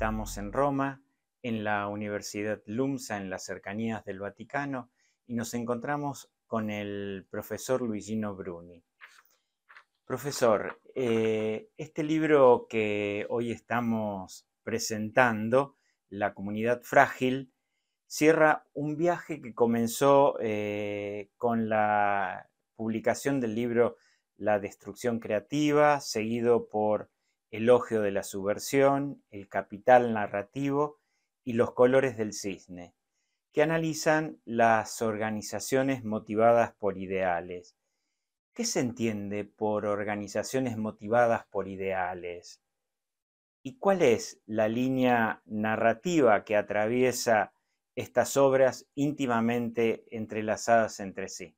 Estamos en Roma, en la Universidad LUMSA, en las cercanías del Vaticano, y nos encontramos con el profesor Luigino Bruni. Profesor, eh, este libro que hoy estamos presentando, La comunidad frágil, cierra un viaje que comenzó eh, con la publicación del libro La destrucción creativa, seguido por elogio de la subversión, el capital narrativo y los colores del cisne, que analizan las organizaciones motivadas por ideales. ¿Qué se entiende por organizaciones motivadas por ideales? ¿Y cuál es la línea narrativa que atraviesa estas obras íntimamente entrelazadas entre sí?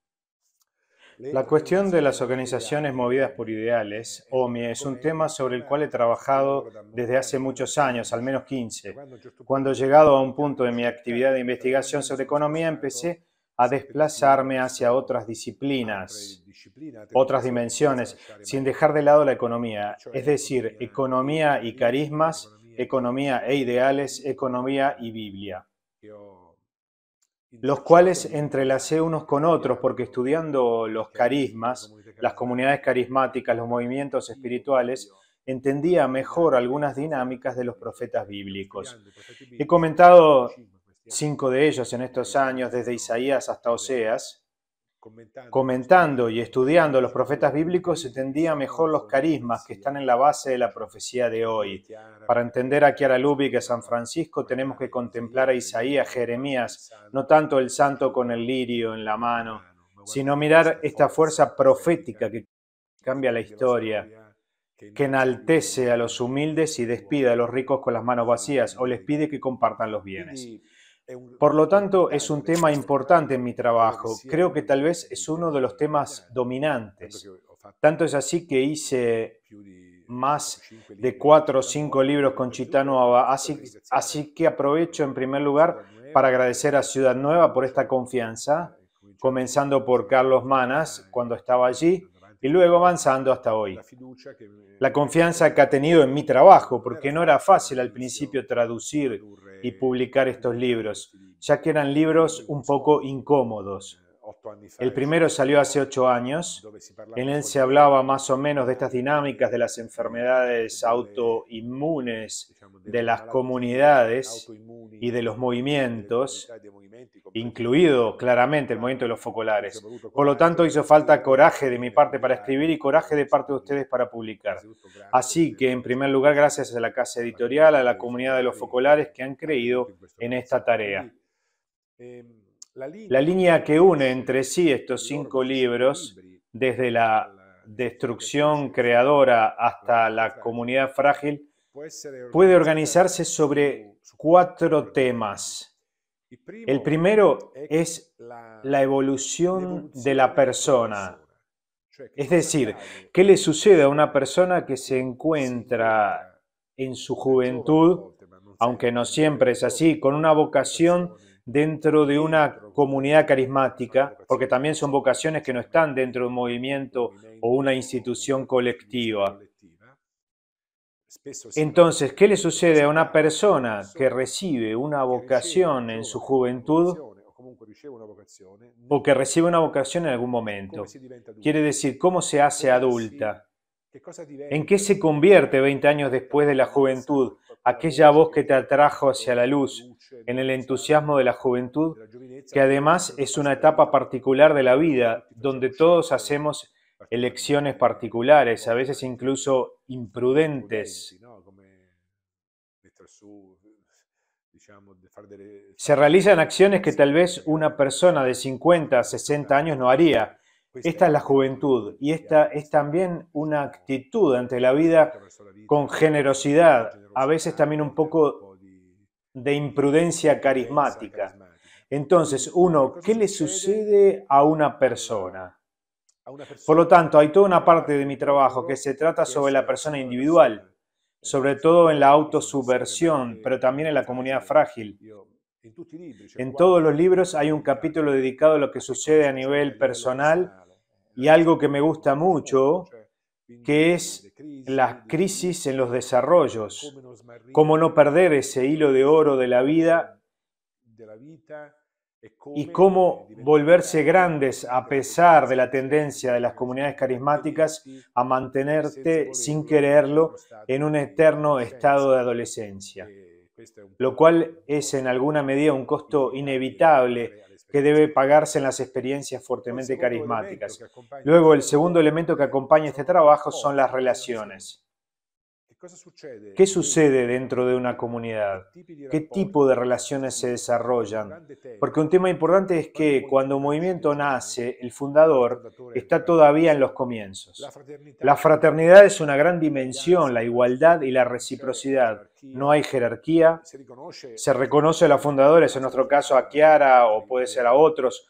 La cuestión de las organizaciones movidas por ideales, OMI, es un tema sobre el cual he trabajado desde hace muchos años, al menos 15. Cuando he llegado a un punto de mi actividad de investigación sobre economía, empecé a desplazarme hacia otras disciplinas, otras dimensiones, sin dejar de lado la economía, es decir, economía y carismas, economía e ideales, economía y Biblia los cuales entrelacé unos con otros, porque estudiando los carismas, las comunidades carismáticas, los movimientos espirituales, entendía mejor algunas dinámicas de los profetas bíblicos. He comentado cinco de ellos en estos años, desde Isaías hasta Oseas, comentando, y estudiando los profetas bíblicos, se entendía mejor los carismas que están en la base de la profecía de hoy. Para entender a Kiara Lubic y a San Francisco, tenemos que contemplar a Isaías, Jeremías, no tanto el santo con el lirio en la mano, sino mirar esta fuerza profética que cambia la historia que enaltece a los humildes y despide a los ricos con las manos vacías o les pide que compartan los bienes. Por lo tanto, es un tema importante en mi trabajo. Creo que tal vez es uno de los temas dominantes. Tanto es así que hice más de cuatro o cinco libros con Chitano así, así que aprovecho en primer lugar para agradecer a Ciudad Nueva por esta confianza, comenzando por Carlos Manas cuando estaba allí y luego avanzando hasta hoy. La confianza que ha tenido en mi trabajo, porque no era fácil al principio traducir y publicar estos libros, ya que eran libros un poco incómodos. El primero salió hace ocho años. En él se hablaba más o menos de estas dinámicas de las enfermedades autoinmunes de las comunidades y de los movimientos, incluido claramente el movimiento de los focolares. Por lo tanto, hizo falta coraje de mi parte para escribir y coraje de parte de ustedes para publicar. Así que, en primer lugar, gracias a la casa editorial, a la comunidad de los focolares que han creído en esta tarea. Em, la línea que une entre sí estos cinco libros, desde la destrucción creadora hasta la comunidad frágil, puede organizarse sobre cuatro temas. El primero es la evolución de la persona. Es decir, ¿qué le sucede a una persona que se encuentra en su juventud, aunque no siempre es así, con una vocación dentro de una comunidad carismática, porque también son vocaciones que no están dentro de un movimiento o una institución colectiva. Entonces, ¿qué le sucede a una persona que recibe una vocación en su juventud o que recibe una vocación en algún momento? Quiere decir, ¿cómo se hace adulta? ¿En qué se convierte 20 años después de la juventud? aquella voz que te atrajo hacia la luz, en el entusiasmo de la juventud, que además es una etapa particular de la vida, donde todos hacemos elecciones particulares, a veces incluso imprudentes. Se realizan acciones que tal vez una persona de 50, 60 años no haría, pues, esta es la eh, juventud y esta es también una actitud ante la vida con generosidad, a veces también un poco de imprudencia carismática. Entonces, uno, ¿qué le sucede a una persona? Por lo tanto, hay toda una parte de mi trabajo que se trata sobre la persona individual, eh, sobre todo en la autosubversión, pero también en la comunidad frágil. En todos los libros hay un capítulo dedicado a lo que sucede a nivel personal y algo que me gusta mucho, que es la crisis en los desarrollos, cómo no perder ese hilo de oro de la vida y cómo volverse grandes a pesar de la tendencia de las comunidades carismáticas a mantenerte sin quererlo en un eterno estado de adolescencia, lo cual es en alguna medida un costo inevitable que debe pagarse en las experiencias fuertemente carismáticas. Luego, el segundo elemento que acompaña este trabajo oh, son las relaciones. ¿Qué sucede dentro de una comunidad? ¿Qué tipo de relaciones se desarrollan? Porque un tema importante es que cuando un movimiento nace, el fundador está todavía en los comienzos. La fraternidad es una gran dimensión, la igualdad y la reciprocidad. No hay jerarquía. Se reconoce a los fundadores, en nuestro caso a Kiara o puede ser a otros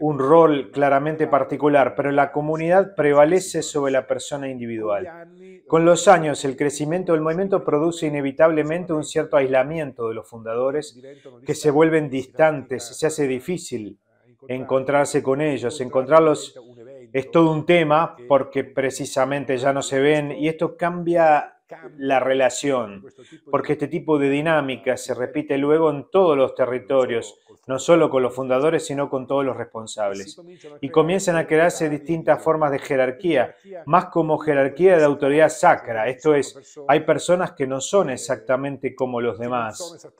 un pues, rol claramente particular, pero la comunidad prevalece sobre la persona individual. Con los años, el crecimiento del movimiento produce inevitablemente un cierto aislamiento de los fundadores que se vuelven distantes, se hace difícil eh, encontrarse con ellos, encontrarlos es todo un eh, tema porque precisamente ya no se ven y esto cambia la relación, porque este tipo de dinámica se repite luego en todos los territorios, no solo con los fundadores, sino con todos los responsables. Y comienzan a este crearse distintas formas de jerarquía, más como jerarquía de autoridad sacra, esto es, hay personas que no son eh, exactamente como los demás.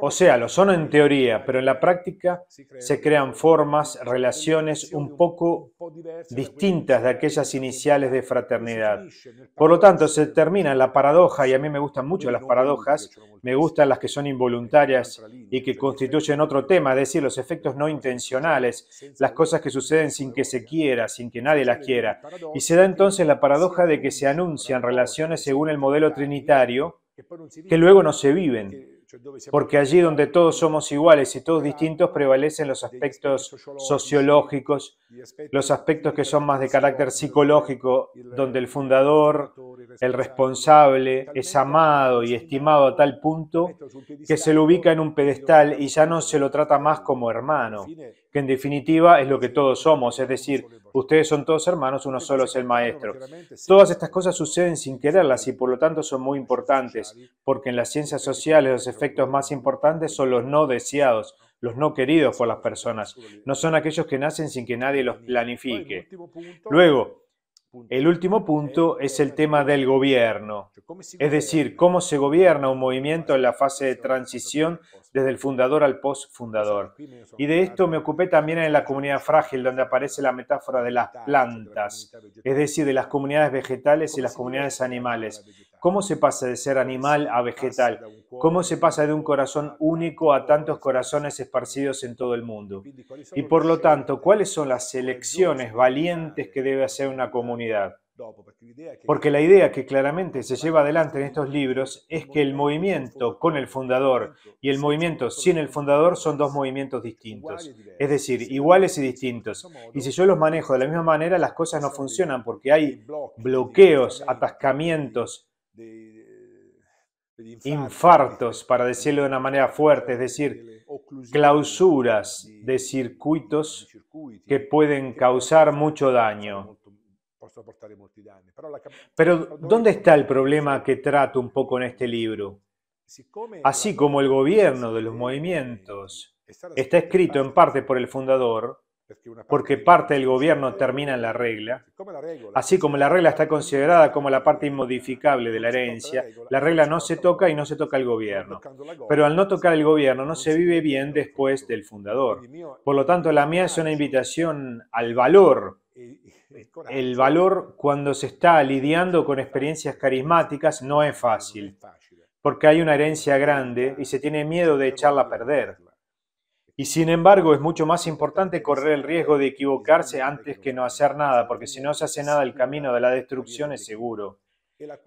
O sea, lo son en teoría, pero en la práctica se crean formas, relaciones un poco distintas de aquellas iniciales de fraternidad. Por lo tanto, se termina la paradoja, y a mí me gustan mucho las paradojas, me gustan las que son involuntarias y que constituyen otro tema, es decir, los efectos no intencionales, las cosas que suceden sin que se quiera, sin que nadie las quiera. Y se da entonces la paradoja de que se anuncian relaciones según el modelo trinitario que luego no se viven. Porque allí donde todos somos iguales y todos distintos prevalecen los aspectos sociológicos, los aspectos que son más de carácter psicológico, donde el fundador, el responsable, es amado y estimado a tal punto que se lo ubica en un pedestal y ya no se lo trata más como hermano, que en definitiva es lo que todos somos, es decir, Ustedes son todos hermanos, uno solo es el maestro. Todas estas cosas suceden sin quererlas y por lo tanto son muy importantes, porque en las ciencias sociales los efectos más importantes son los no deseados, los no queridos por las personas. No son aquellos que nacen sin que nadie los planifique. Luego, el último punto eh, es el tema del gobierno, es decir, cómo se gobierna un movimiento en la fase de transición desde el fundador al postfundador. Y de esto me ocupé también en la comunidad frágil, donde aparece la metáfora de las plantas, es decir, de las comunidades vegetales y las comunidades animales. ¿Cómo se pasa de ser animal a vegetal? ¿Cómo se pasa de un corazón único a tantos corazones esparcidos en todo el mundo? Y por lo tanto, ¿cuáles son las elecciones valientes que debe hacer una comunidad? Porque la idea que claramente se lleva adelante en estos libros es que el movimiento con el fundador y el movimiento sin el fundador son dos movimientos distintos, es decir, iguales y distintos. Y si yo los manejo de la misma manera, las cosas no funcionan porque hay bloqueos, atascamientos, infartos, para decirlo de una manera fuerte, es decir, clausuras de circuitos que pueden causar mucho daño. Pero ¿dónde está el problema que trato un poco en este libro? Así como el gobierno de los movimientos eh, está escrito en parte por el fundador, porque parte del gobierno termina en la regla, así como la regla está considerada como la parte inmodificable de la herencia, la regla no se toca y no se toca el gobierno. Pero al no tocar el gobierno no se vive bien después del fundador. Por lo tanto, la mía es una invitación al valor, el valor cuando se está lidiando con experiencias carismáticas no es fácil, porque hay una herencia grande y se tiene miedo de echarla a perder. Y sin embargo, es mucho más importante correr el riesgo de equivocarse antes que no hacer nada, porque si no se hace nada, el camino de la destrucción es seguro.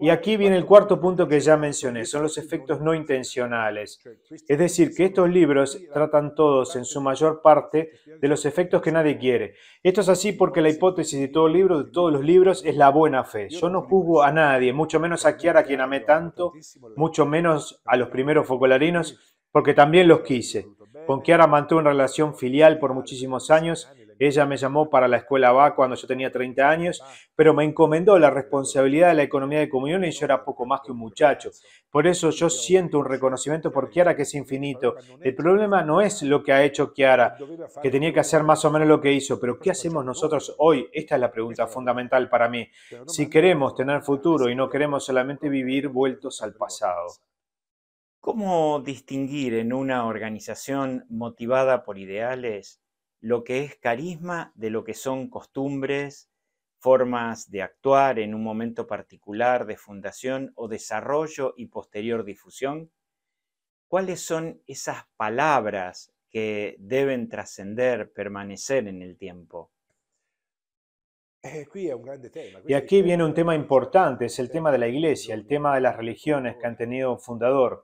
Y aquí viene el cuarto punto que ya mencioné, son los efectos no intencionales. Es decir, que estos libros tratan todos, en su mayor parte, de los efectos que nadie quiere. Esto es así porque la hipótesis de todo libro, de todos los libros, es la buena fe. Yo no juzgo a nadie, mucho menos a Kiara, a quien amé tanto, mucho menos a los primeros focolarinos, porque también los quise. Con Kiara mantuve una relación filial por muchísimos años. Ella me llamó para la escuela BA cuando yo tenía 30 años, pero me encomendó la responsabilidad de la economía de comunión y yo era poco más que un muchacho. Por eso yo siento un reconocimiento por Kiara que es infinito. El problema no es lo que ha hecho Kiara, que tenía que hacer más o menos lo que hizo, pero ¿qué hacemos nosotros hoy? Esta es la pregunta fundamental para mí. Si queremos tener futuro y no queremos solamente vivir vueltos al pasado. ¿Cómo distinguir en una organización motivada por ideales lo que es carisma de lo que son costumbres, formas de actuar en un momento particular de fundación o desarrollo y posterior difusión? ¿Cuáles son esas palabras que deben trascender, permanecer en el tiempo? Eh, y aquí viene un tema importante, es el tema de la iglesia, el tema de las religiones que han tenido un fundador.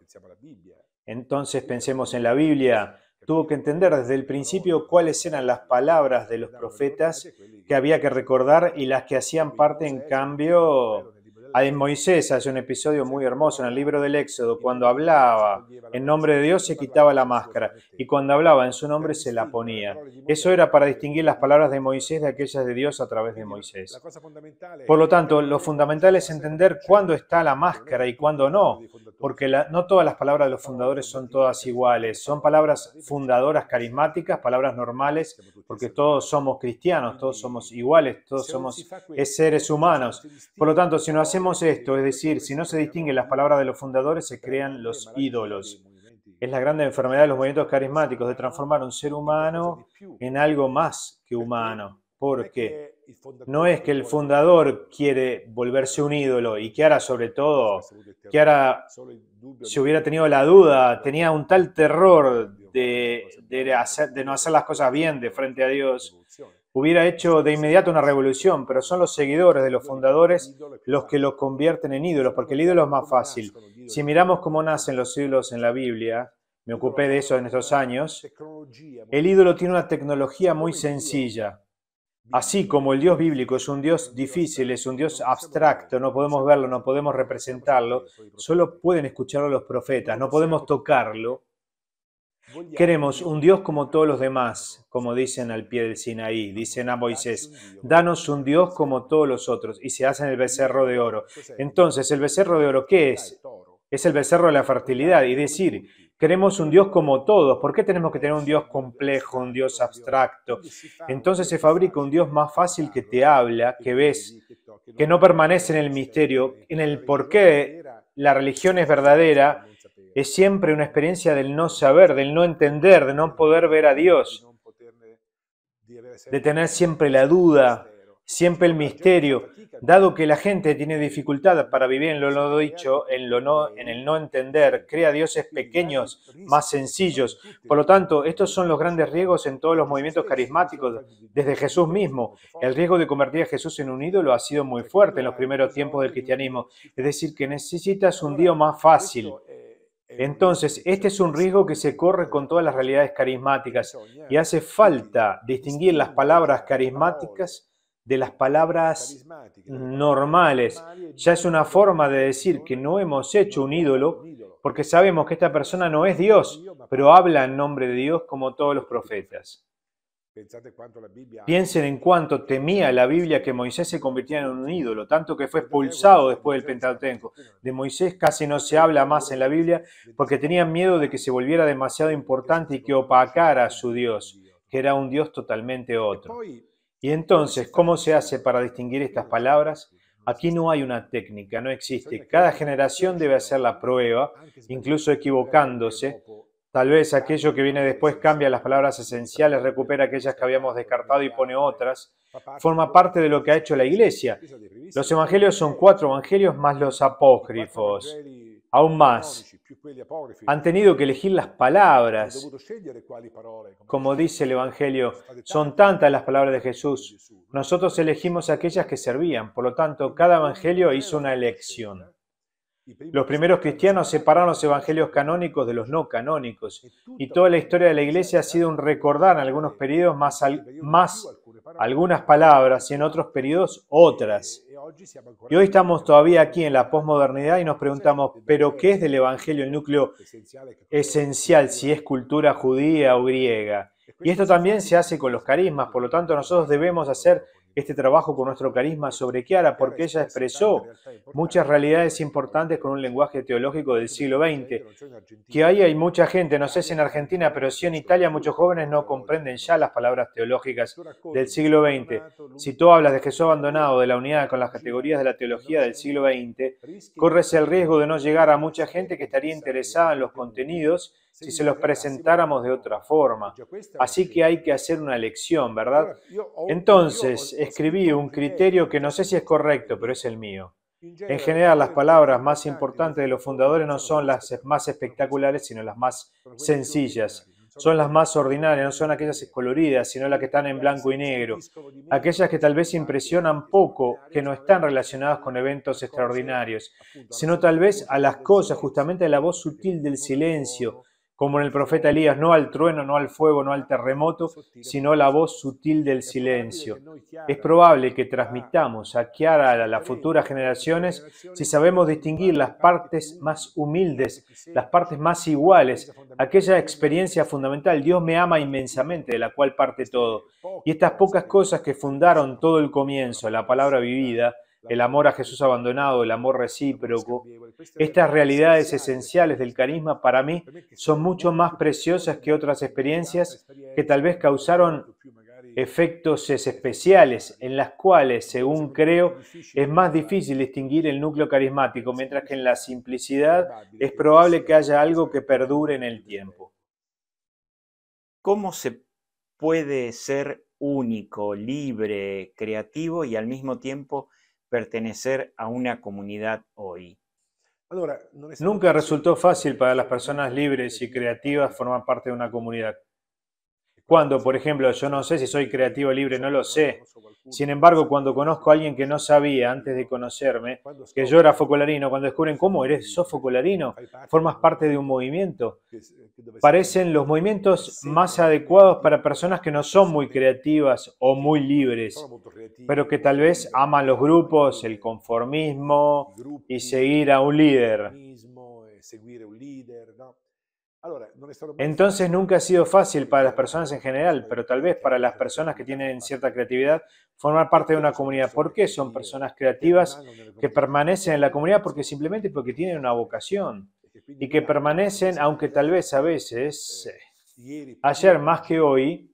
Entonces pensemos en la Biblia. Tuvo que entender desde el principio cuáles eran las palabras de los profetas que había que recordar y las que hacían parte, en cambio, hay Moisés hace un episodio muy hermoso en el libro del Éxodo, cuando hablaba en nombre de Dios se quitaba la máscara este y cuando hablaba en su nombre se la ponía. Eso era para distinguir las palabras de Moisés de aquellas de Dios a través de Moisés. Por lo tanto, lo fundamental es entender cuándo está la máscara y cuándo no, porque no todas las palabras de los fundadores son todas iguales. Son palabras fundadoras carismáticas, palabras normales, porque todos somos cristianos, todos somos iguales, todos somos seres humanos. Por lo tanto, si no hacemos esto, es decir, si no se distinguen las palabras de los fundadores, se crean los ídolos. Es la gran enfermedad de los movimientos carismáticos, de transformar un ser humano en algo más que humano. Porque no es que el fundador quiere volverse un ídolo y que ahora sobre todo, ahora si hubiera tenido la duda, tenía un tal terror de, de, de no hacer las cosas bien de frente a Dios hubiera hecho de inmediato una revolución, pero son los seguidores de los fundadores los que los convierten en ídolos, porque el ídolo es más fácil. Si miramos cómo nacen los ídolos en la Biblia, me ocupé de eso en estos años, el ídolo tiene una tecnología muy sencilla. Así como el Dios bíblico es un Dios difícil, es un Dios abstracto, no podemos verlo, no podemos representarlo, solo pueden escucharlo los profetas, no podemos tocarlo, Queremos un Dios como todos los demás, como dicen al pie del Sinaí, dicen a Moisés, danos un Dios como todos los otros, y se hacen el becerro de oro. Entonces, ¿el becerro de oro qué es? Es el becerro de la fertilidad, y decir, queremos un Dios como todos, ¿por qué tenemos que tener un Dios complejo, un Dios abstracto? Entonces se fabrica un Dios más fácil que te habla, que ves, que no permanece en el misterio, eh, en el por qué la religión es verdadera es siempre una experiencia del no saber, del no entender, de no poder ver a Dios, de tener siempre la duda, siempre el misterio, dado que la gente tiene dificultad para vivir en lo no dicho, en, lo no, en el no entender, crea dioses pequeños, más sencillos. Por lo tanto, estos son los grandes riesgos en todos los movimientos carismáticos, desde Jesús mismo. El riesgo de convertir a Jesús en un ídolo ha sido muy fuerte en los primeros tiempos del cristianismo, es decir, que necesitas un Dios más fácil. Entonces, este es un riesgo que se corre con todas las realidades carismáticas y hace falta distinguir las palabras carismáticas de las palabras normales. Ya es una forma de decir que no hemos hecho un ídolo porque sabemos que esta persona no es Dios, pero habla en nombre de Dios como todos los profetas. Piensen en cuánto temía la Biblia que Moisés se convirtiera en un ídolo, tanto que fue expulsado después del Pentateuco. De Moisés casi no se habla más en la Biblia porque tenían miedo de que se volviera demasiado importante y que opacara a su Dios, que era un Dios totalmente otro. Y entonces, ¿cómo se hace para distinguir estas palabras? Aquí no hay una técnica, no existe. Cada generación debe hacer la prueba, incluso equivocándose, Tal vez aquello que viene después cambia las palabras esenciales, recupera aquellas que habíamos descartado y pone otras. Forma parte de lo que ha hecho la Iglesia. Los evangelios son cuatro evangelios más los apócrifos. Aún más, han tenido que elegir las palabras. Como dice el Evangelio, son tantas las palabras de Jesús. Nosotros elegimos aquellas que servían. Por lo tanto, cada Evangelio hizo una elección. Los primeros cristianos separaron los evangelios canónicos de los no canónicos y toda la historia de la iglesia ha sido un recordar en algunos periodos más, algunas palabras y en otros periodos eh, otras. Eh, eh, y hoy estamos todavía aquí en la posmodernidad y nos preguntamos, ¿pero qué es del evangelio el núcleo esencial si es cultura judía o griega? Y esto también se hace con los carismas, por lo tanto nosotros debemos hacer este trabajo con nuestro carisma sobre Kiara, porque ella expresó muchas realidades importantes con un lenguaje teológico del siglo XX, que ahí hay mucha gente, no sé si en Argentina, pero sí en Italia muchos jóvenes no comprenden ya las palabras teológicas del siglo XX. Si tú hablas de Jesús abandonado, de la unidad con las categorías de la teología del siglo XX, corres el riesgo de no llegar a mucha gente que estaría interesada en los contenidos si se los presentáramos de otra forma. Así que hay que hacer una elección, ¿verdad? Entonces, escribí un criterio que no sé si es correcto, pero es el mío. En general, las palabras más importantes de los fundadores no son las más espectaculares, sino las más sencillas. Son las más ordinarias, no son aquellas coloridas, sino las que están en blanco y negro. Aquellas que tal vez impresionan poco, que no están relacionadas con eventos extraordinarios, sino tal vez a las cosas, justamente a la voz sutil del silencio, como en el profeta Elías, no al trueno, no al fuego, no al terremoto, sino la voz sutil del silencio. Es probable que ah. transmitamos a Kiara a las futuras generaciones si sabemos distinguir las partes más humildes, las partes más iguales, aquella experiencia fundamental, Dios me ama inmensamente, de la cual parte todo. Y estas pocas cosas que fundaron todo el comienzo, la palabra vivida, el amor a Jesús abandonado, el amor recíproco. Estas realidades esenciales del carisma para mí son mucho más preciosas que otras experiencias que tal vez causaron efectos especiales en las cuales, según creo, es más difícil distinguir el núcleo carismático, mientras que en la simplicidad es probable que haya algo que perdure en el tiempo. ¿Cómo se puede ser único, libre, creativo y al mismo tiempo pertenecer a una comunidad hoy. Nunca resultó fácil para las personas libres y creativas formar parte de una comunidad. Cuando, por ejemplo, yo no sé si soy creativo libre, no lo sé. Sin embargo, cuando conozco a alguien que no sabía antes de conocerme que yo era focolarino, cuando descubren cómo eres, sos focolarino, formas parte de un movimiento. Parecen los movimientos más adecuados para personas que no son muy creativas o muy libres, pero que tal vez aman los grupos, el conformismo y seguir a un líder. Entonces nunca ha sido fácil para las personas en general, pero tal vez para las personas que tienen cierta creatividad, formar parte de una comunidad. ¿Por qué son personas creativas que permanecen en la comunidad? Porque simplemente porque tienen una vocación y que permanecen, aunque tal vez a veces, ayer más que hoy,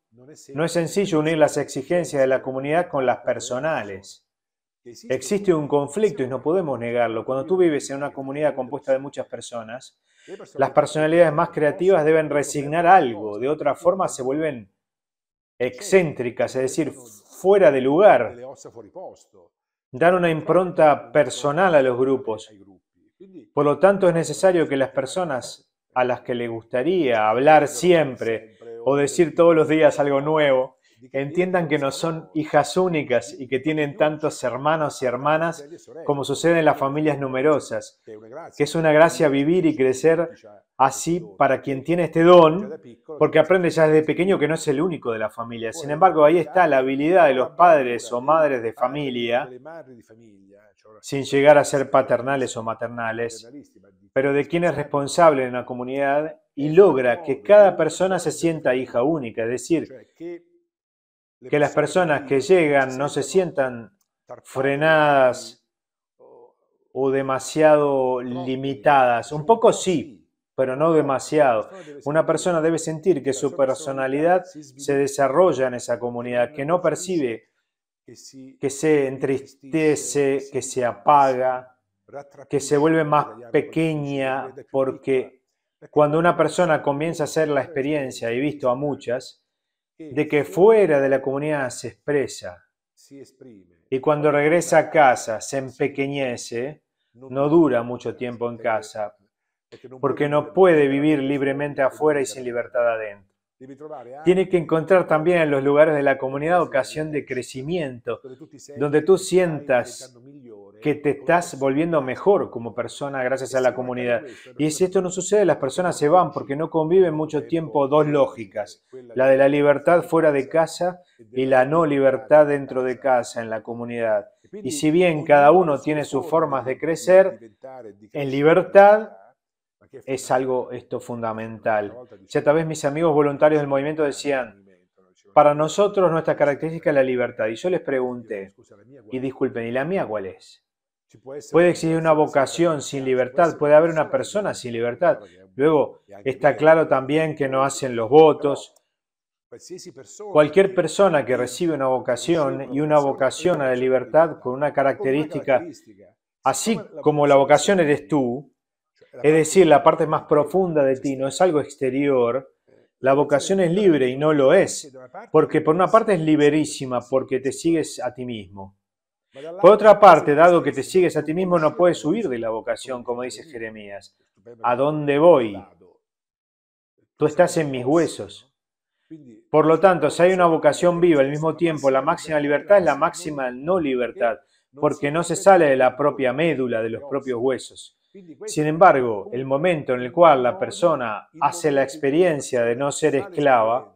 no es sencillo unir las exigencias de la comunidad con las personales. Existe un conflicto y no podemos negarlo. Cuando tú vives en una comunidad compuesta de muchas personas, las personalidades más creativas deben resignar algo, de otra forma se vuelven excéntricas, es decir, fuera de lugar. Dan una impronta personal a los grupos. Por lo tanto, es necesario que las personas a las que le gustaría hablar siempre o decir todos los días algo nuevo, Entiendan que no son hijas únicas y que tienen tantos hermanos y hermanas como sucede en las familias numerosas, que es una gracia vivir y crecer así para quien tiene este don, porque aprende ya desde pequeño que no es el único de la familia. Sin embargo, ahí está la habilidad de los padres o madres de familia, sin llegar a ser paternales o maternales, pero de quien es responsable en la comunidad y logra que cada persona se sienta hija única, es decir, que las personas que llegan no se sientan frenadas o demasiado limitadas. Un poco sí, pero no demasiado. Una persona debe sentir que su personalidad se desarrolla en esa comunidad, que no percibe que se entristece, que se apaga, que se vuelve más pequeña, porque cuando una persona comienza a hacer la experiencia, he visto a muchas, de que fuera de la comunidad se expresa y cuando regresa a casa se empequeñece, no dura mucho tiempo en casa, porque no puede vivir libremente afuera y sin libertad adentro. Tiene que encontrar también en los lugares de la comunidad ocasión de crecimiento, donde tú sientas que te estás volviendo mejor como persona gracias a la comunidad. Y si esto no sucede, las personas se van porque no conviven mucho tiempo dos lógicas, la de la libertad fuera de casa y la no libertad dentro de casa, en la comunidad. Y si bien cada uno tiene sus formas de crecer, en libertad es algo esto fundamental. Ya tal vez mis amigos voluntarios del movimiento decían, para nosotros nuestra característica es la libertad. Y yo les pregunté, y disculpen, ¿y la mía cuál es? Puede existir una vocación sin libertad, puede haber una persona sin libertad. Luego, está claro también que no hacen los votos. Pues Cualquier persona que recibe una vocación y una vocación a la libertad con una característica, así como la vocación eres tú, es decir, la parte más profunda de ti no es algo exterior, eh, la vocación es libre y no lo es, porque por una parte es liberísima porque te sigues a ti mismo. Por otra parte, dado que te sigues a ti mismo, no puedes huir de la vocación, como dice Jeremías. ¿A dónde voy? Tú estás en mis huesos. Por lo tanto, si hay una vocación viva al mismo tiempo, la máxima libertad es la máxima no libertad, porque no se sale de la propia médula, de los propios huesos. Sin embargo, el momento en el cual la persona hace la experiencia de no ser esclava,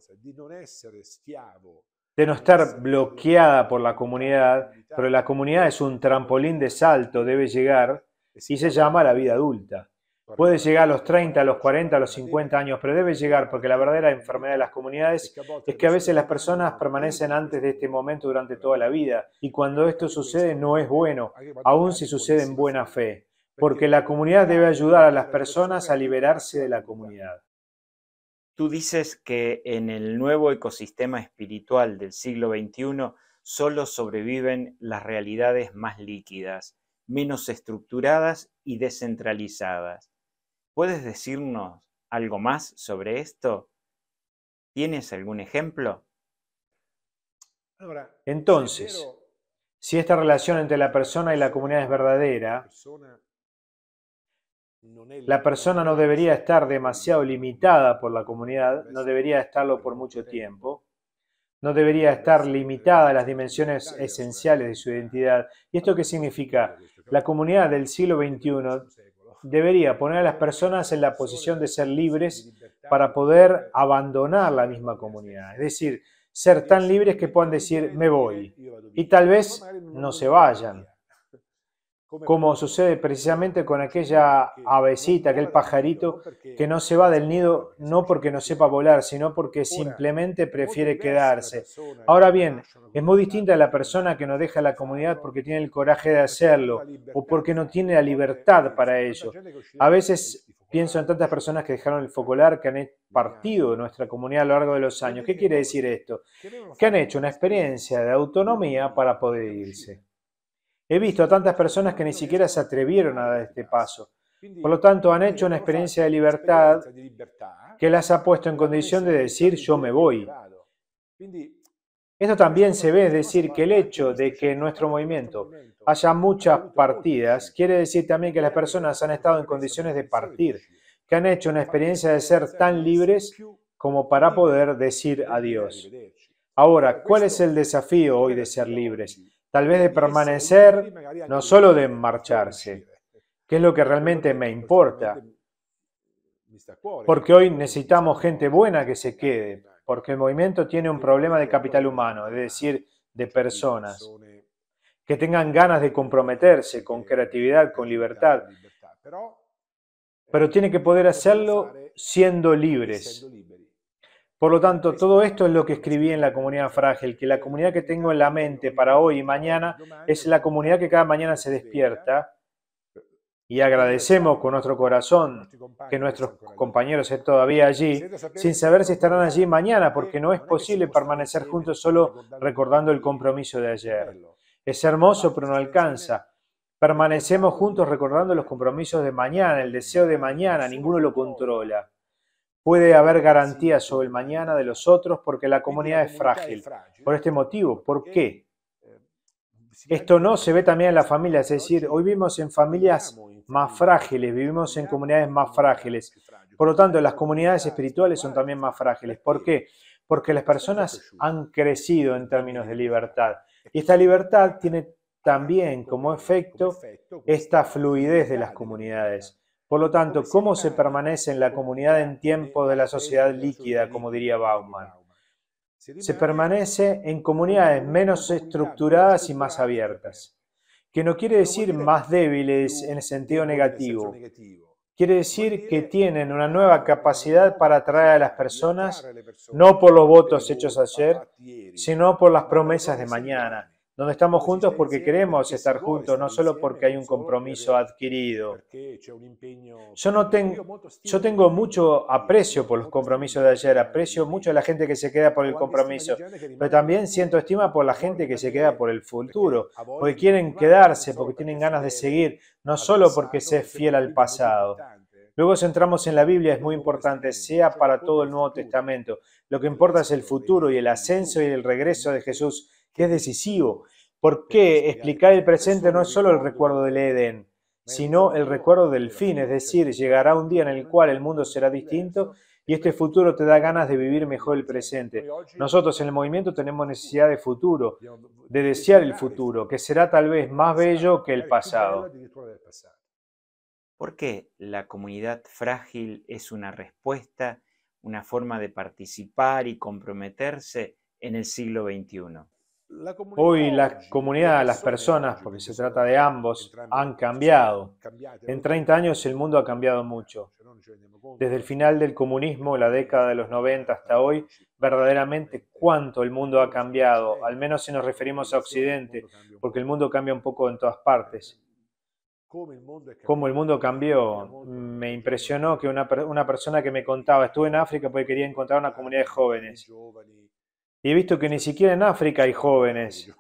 de no estar bloqueada por la comunidad, pero la comunidad es un trampolín de salto, debe llegar, y se llama la vida adulta. Puede llegar a los 30, a los 40, a los 50 años, pero debe llegar porque la verdadera enfermedad de las comunidades es que a veces las personas permanecen antes de este momento durante toda la vida y cuando esto sucede no es bueno, aun si sucede en buena fe, porque la comunidad debe ayudar a las personas a liberarse de la comunidad. Tú dices que en el nuevo ecosistema espiritual del siglo XXI solo sobreviven las realidades más líquidas, menos estructuradas y descentralizadas. ¿Puedes decirnos algo más sobre esto? ¿Tienes algún ejemplo? Entonces, si esta relación entre la persona y la comunidad es verdadera, la persona no debería estar demasiado limitada por la comunidad, no debería estarlo por mucho tiempo, no debería estar limitada a las dimensiones esenciales de su identidad. ¿Y esto qué significa? La comunidad del siglo XXI debería poner a las personas en la posición de ser libres para poder abandonar la misma comunidad. Es decir, ser tan libres que puedan decir, me voy. Y tal vez no se vayan como sucede precisamente con aquella avecita, aquel pajarito que no se va del nido no porque no sepa volar, sino porque simplemente prefiere quedarse. Ahora bien, es muy distinta la persona que no deja la comunidad porque tiene el coraje de hacerlo o porque no tiene la libertad para ello. A veces pienso en tantas personas que dejaron el focolar, que han partido de nuestra comunidad a lo largo de los años. ¿Qué quiere decir esto? Que han hecho una experiencia de autonomía para poder irse. He visto a tantas personas que ni siquiera se atrevieron a dar este paso. Por lo tanto, han hecho una experiencia de libertad que las ha puesto en condición de decir yo me voy. Esto también se ve, es decir, que el hecho de que en nuestro movimiento haya muchas partidas, quiere decir también que las personas han estado en condiciones de partir, que han hecho una experiencia de ser tan libres como para poder decir adiós. Ahora, ¿cuál es el desafío hoy de ser libres? tal vez de permanecer, no solo de marcharse, que es lo que realmente me importa, porque hoy necesitamos gente buena que se quede, porque el movimiento tiene un problema de capital humano, es decir, de personas que tengan ganas de comprometerse con creatividad, con libertad, pero tiene que poder hacerlo siendo libres, por lo tanto, todo esto es lo que escribí en la comunidad frágil, que la comunidad que tengo en la mente para hoy y mañana es la comunidad que cada mañana se despierta y agradecemos con nuestro corazón que nuestros compañeros estén todavía allí, sin saber si estarán allí mañana, porque no es posible permanecer juntos solo recordando el compromiso de ayer. Es hermoso, pero no alcanza. Permanecemos juntos recordando los compromisos de mañana, el deseo de mañana, ninguno lo controla. Puede haber garantías sobre el mañana de los otros porque la comunidad es frágil. Por este motivo, ¿por qué? Eh, Esto no se ve también en la familia, es decir, hoy vivimos en familias más frágiles, vivimos en comunidades más frágiles. Por lo tanto, las comunidades espirituales son también más frágiles. ¿Por qué? Porque las personas han crecido en términos de libertad. Y esta libertad tiene también como efecto esta fluidez de las comunidades. Por lo tanto, ¿cómo se permanece en la comunidad en tiempo de la sociedad líquida, como diría Bauman? Se permanece en comunidades menos estructuradas y más abiertas, que no quiere decir más débiles en el sentido negativo. Quiere decir que tienen una nueva capacidad para atraer a las personas, no por los votos hechos ayer, sino por las promesas de mañana donde estamos pues juntos porque queremos estar juntos, no solo porque hay un compromiso adquirido. Yo, tengo, tengo mucho aprecio por los compromisos de ayer, aprecio mucho a la gente que se queda por el compromiso, pero también siento estima por la gente que se queda por el futuro, porque quieren quedarse, porque tienen ganas de seguir, no solo porque se es fiel al pasado. Luego centramos en la Biblia, es muy importante, sea para todo el Nuevo Testamento. Lo que importa es el futuro y el ascenso y el regreso de Jesús Qué es decisivo. ¿Por qué explicar el presente no es solo el recuerdo del Edén, sino el recuerdo del fin? Es decir, llegará un día en el cual el mundo será distinto y este futuro te da ganas de vivir mejor el presente. Nosotros en el movimiento tenemos necesidad de futuro, de desear el futuro, que será tal vez más bello que el pasado. ¿Por qué la comunidad frágil es una respuesta, una forma de participar y comprometerse en el siglo XXI? Hoy la comunidad, las personas, porque se trata de ambos, han cambiado. En 30 años el mundo ha cambiado mucho. Desde el final del comunismo, la década de los 90 hasta hoy, verdaderamente cuánto el mundo ha cambiado, al menos si nos referimos a Occidente, porque el mundo cambia un poco en todas partes. Cómo el mundo mm, cambió. Me impresionó que una persona que me contaba, estuve en África porque quería encontrar una comunidad de jóvenes y he visto que ni siquiera en África hay jóvenes.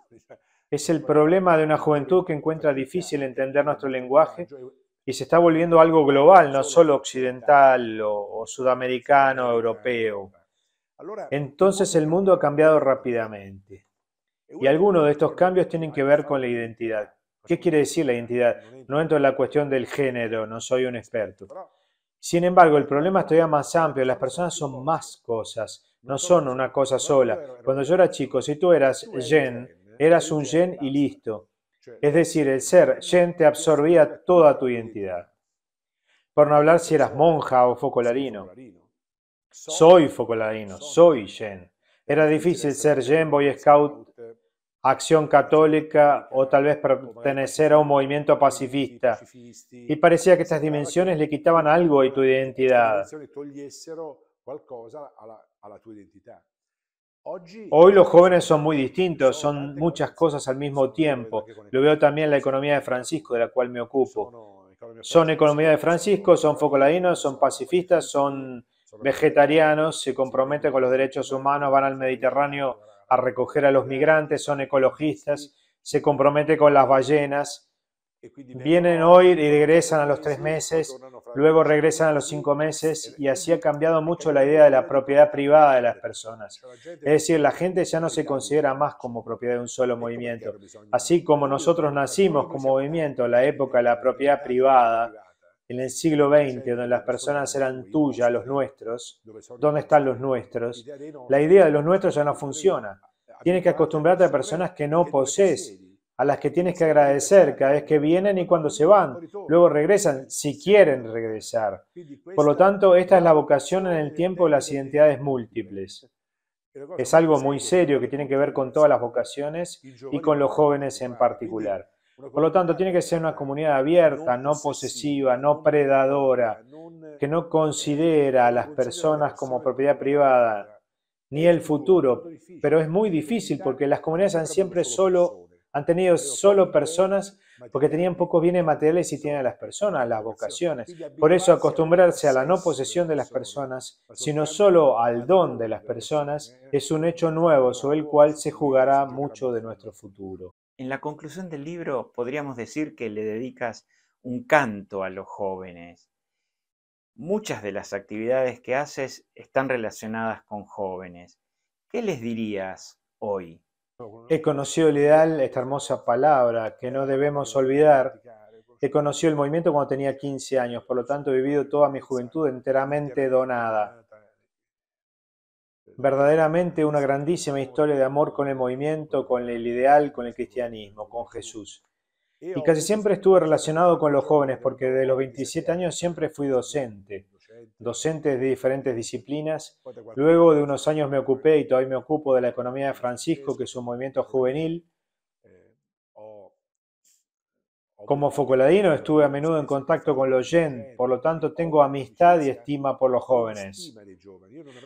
Es el problema de una juventud que encuentra difícil entender nuestro lenguaje y se está volviendo algo global, no solo occidental o, o sudamericano, europeo. Entonces el mundo ha cambiado rápidamente. Y algunos de estos eh, cambios tienen que ver con la identidad. ¿Qué quiere decir la identidad? No entro en la cuestión del género, no soy un experto. Sin embargo, el problema es todavía más amplio. Las personas son más cosas, no son una cosa sola. Cuando yo era chico, si tú eras yen, eras un yen y listo. Es decir, el ser yen te absorbía toda tu identidad. Por no hablar si eras monja o focolarino. Soy focolarino, soy yen. Era difícil ser yen, boy scout acción católica o tal vez pertenecer a un movimiento pacifista. Y parecía que estas dimensiones le quitaban algo a tu identidad. Hoy los jóvenes son muy distintos, son muchas cosas al mismo tiempo. Lo veo también en la economía de Francisco, de la cual me ocupo. Son economía de Francisco, son focoladinos, son pacifistas, son vegetarianos, se comprometen con los derechos humanos, van al Mediterráneo a recoger a los migrantes, son ecologistas, se compromete con las ballenas, vienen hoy y regresan a los tres meses, luego regresan a los cinco meses y así ha cambiado mucho la idea de la propiedad privada de las personas. Es decir, la gente ya no se considera más como propiedad de un solo movimiento. Así como nosotros nacimos como movimiento la época de la propiedad privada, en el siglo XX, donde las personas eran tuyas, los nuestros, ¿dónde están los nuestros? La idea de los nuestros ya no funciona. Tienes que acostumbrarte a personas que no posees, a las que tienes que agradecer cada vez que vienen y cuando se van. Luego regresan, si quieren regresar. Por lo tanto, esta es la vocación en el tiempo de las identidades múltiples. Es algo muy serio que tiene que ver con todas las vocaciones y con los jóvenes en particular. Por lo tanto, tiene que ser una comunidad abierta, no posesiva, no predadora, que no considera a las personas como propiedad privada, ni el futuro. Pero es muy difícil porque las comunidades han siempre solo, han tenido solo personas porque tenían pocos bienes materiales y tienen a las personas, las vocaciones. Por eso acostumbrarse a la no posesión de las personas, sino solo al don de las personas, eh, es un hecho nuevo sobre el cual se jugará mucho de nuestro futuro. En la conclusión del libro podríamos decir que le dedicas un canto a los jóvenes. Muchas de las actividades que haces están relacionadas con jóvenes. ¿Qué les dirías hoy? He conocido el ideal, esta hermosa palabra que no debemos este, olvidar. Eh, he conocido el movimiento cuando tenía 15 años, por lo tanto he vivido toda mi juventud enteramente donada verdaderamente una grandísima historia de amor con el movimiento, con el ideal, con el cristianismo, con Jesús. Y casi siempre estuve relacionado con los jóvenes porque de los 27 años siempre fui docente, docente de diferentes disciplinas. Luego de unos años me ocupé y todavía me ocupo de la economía de Francisco, que es un movimiento juvenil Como focoladino estuve a menudo en contacto con los yen, por lo tanto tengo amistad y estima por los jóvenes.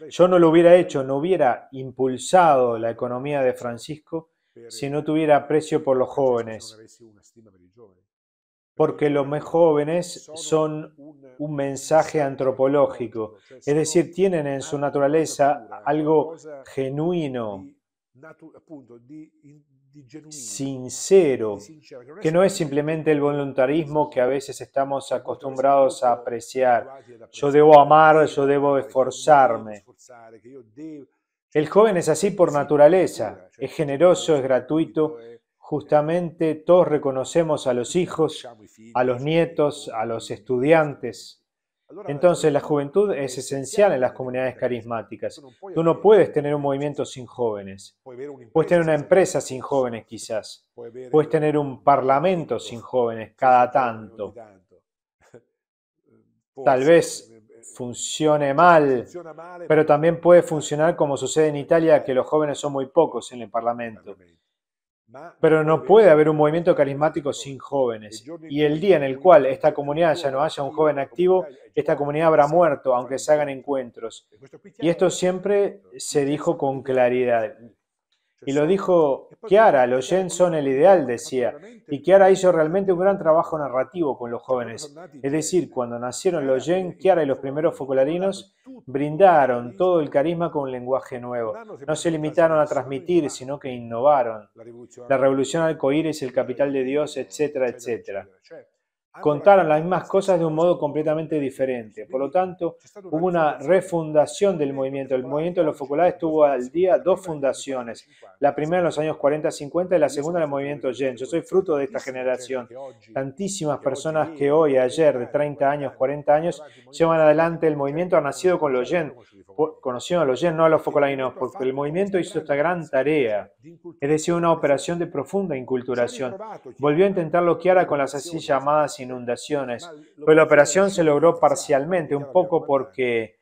Yo no lo hubiera hecho, no hubiera impulsado la economía de Francisco si no tuviera aprecio por los jóvenes, porque los más jóvenes son un mensaje antropológico, es decir, tienen en su naturaleza algo genuino sincero, que no es simplemente el voluntarismo que a veces estamos acostumbrados a apreciar. Yo debo amar, yo debo esforzarme. El joven es así por naturaleza, es generoso, es gratuito. Justamente eh, todos reconocemos a los hijos, a los nietos, eh, a los estudiantes, entonces la juventud es esencial en las comunidades carismáticas. Tú no puedes tener un movimiento sin jóvenes. Puedes tener una empresa sin jóvenes quizás. Puedes tener un parlamento sin jóvenes cada tanto. Tal vez eh, eh, eh, funcione mal, pero también puede funcionar como sucede en Italia, que los jóvenes son muy pocos en el Parlamento. Pero no puede haber un movimiento carismático sin jóvenes. E y el día en el cual esta comunidad ya no haya un joven activo, esta comunidad habrá muerto, aunque se hagan e encuentros. Y esto siempre se dijo con claridad. Y lo dijo Kiara, los Yen son el ideal, decía. Y Kiara hizo realmente un gran trabajo narrativo con los jóvenes. Es decir, cuando nacieron los Yen, Kiara y los primeros focolarinos brindaron todo el carisma con un lenguaje nuevo. No se limitaron a transmitir, sino que innovaron. La revolución es el capital de Dios, etcétera, etcétera. Ah, contaron las mismas cosas de un modo completamente diferente. Por lo tanto, hubo una refundación del movimiento. El movimiento de los focolares tuvo al día dos fundaciones. La primera en los años 40-50 y la segunda en el movimiento Yen. Yo soy fruto de esta generación. Tantísimas personas que hoy, ayer, de 30 años, 40 años, llevan adelante el movimiento, han nacido con los Yen. Conocieron a los Yen, no a los focolainos, porque el movimiento hizo esta gran tarea. Es decir, una operación de profunda inculturación. Volvió a intentar lo que ahora con las así llamadas inundaciones. Pero la operación se logró parcialmente, un poco porque,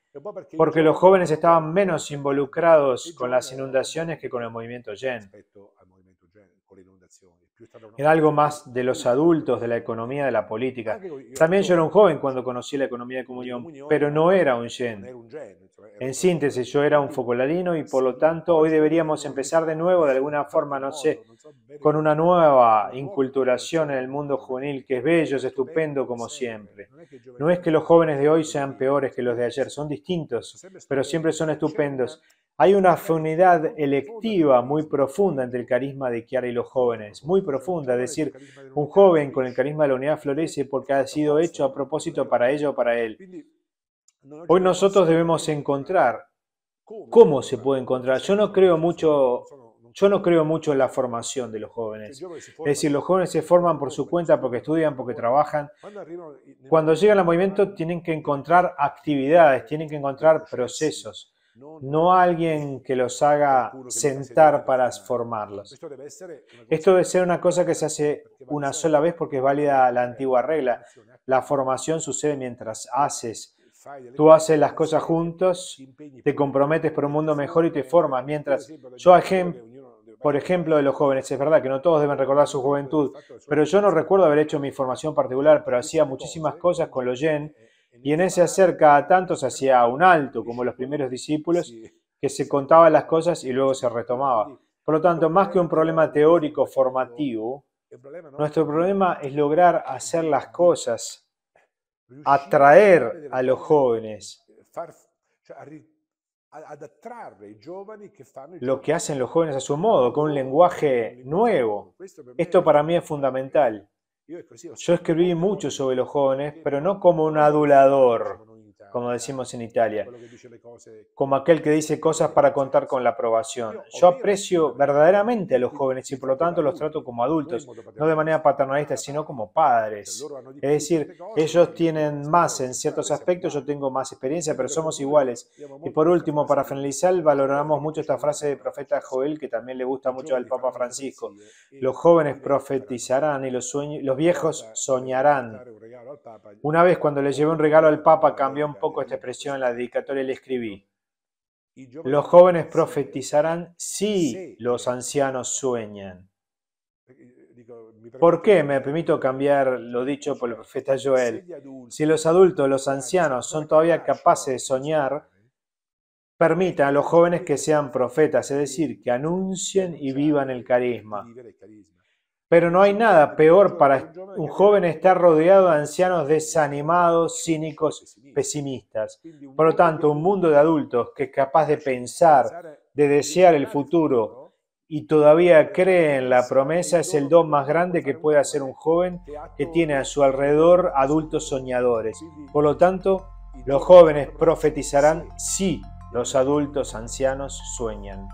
porque los jóvenes estaban menos involucrados con las inundaciones que con el movimiento Yen. Era algo más de los adultos, de la economía, de la política. Ah, También yo era un joven cuando conocí la economía de comunión, pero no era un gen. En síntesis, yo era un focolarino y por lo tanto hoy deberíamos empezar de nuevo, de alguna forma, no sé, con una nueva inculturación en el mundo juvenil que es bello, es estupendo como siempre. No es que los jóvenes de hoy sean peores que los de ayer, son distintos, pero siempre son estupendos. Hay una afinidad electiva muy profunda entre el carisma de Kiara y los jóvenes, muy profunda, es decir, un joven con el carisma de la unidad florece porque ha sido hecho a propósito para ello o para él. Hoy nosotros debemos encontrar cómo se puede encontrar. Yo no creo mucho yo no creo mucho en la formación de los jóvenes. Es decir, los jóvenes se forman por su cuenta, porque estudian, porque trabajan. Cuando llegan al movimiento tienen que encontrar actividades, tienen que encontrar procesos no alguien que los haga sentar para formarlos. Esto debe eh, ser una cosa que se hace una sola vez porque es válida la antigua regla. La formación sucede mientras haces. Tú haces las cosas juntos, te comprometes por un mundo mejor y te formas. Mientras yo, por ejemplo, de los jóvenes, es verdad que no todos deben recordar su juventud, pero yo no recuerdo haber hecho mi formación particular, pero hacía muchísimas ¿eh? cosas con los yen y en ese acerca cada tanto se hacía un alto, como los primeros discípulos, que se contaba las cosas y luego se retomaba. Por lo tanto, más que un problema teórico formativo, nuestro problema es lograr hacer las cosas, atraer a los jóvenes, lo que hacen los jóvenes a su modo, con un lenguaje nuevo. Esto para mí es fundamental. Yo escribí mucho sobre los jóvenes, pero no como un adulador, como decimos en Italia, como aquel que dice cosas para contar con la aprobación. Yo aprecio verdaderamente a los jóvenes y por lo tanto los trato como adultos, no de manera paternalista, sino como padres. Es decir, este ellos tienen más en ciertos aspectos, yo tengo más experiencia, pero somos iguales. Y por último, para finalizar, valoramos mucho esta frase del profeta Joel, que también le gusta mucho al Papa Francisco. Los jóvenes profetizarán y los, sueños, viejos soñarán. Una vez cuando le llevé un regalo al Papa, cambió un poco esta expresión en la dedicatoria le escribí. Los jóvenes profetizarán si los ancianos sueñan. Eh, ¿Por qué? Me permito cambiar lo dicho por el profeta Joel. Si los adultos, los ancianos, son todavía capaces de soñar, permita a los jóvenes que sean profetas, es decir, que anuncien y vivan el carisma. Pero no hay nada peor para un joven estar rodeado de ancianos desanimados, cínicos pesimistas. Por lo tanto, un mundo de adultos que es capaz de pensar, de desear el futuro y todavía cree en la promesa es el don más grande que puede hacer un joven que tiene a su alrededor adultos soñadores. Por lo tanto, los jóvenes profetizarán si los adultos ancianos sueñan.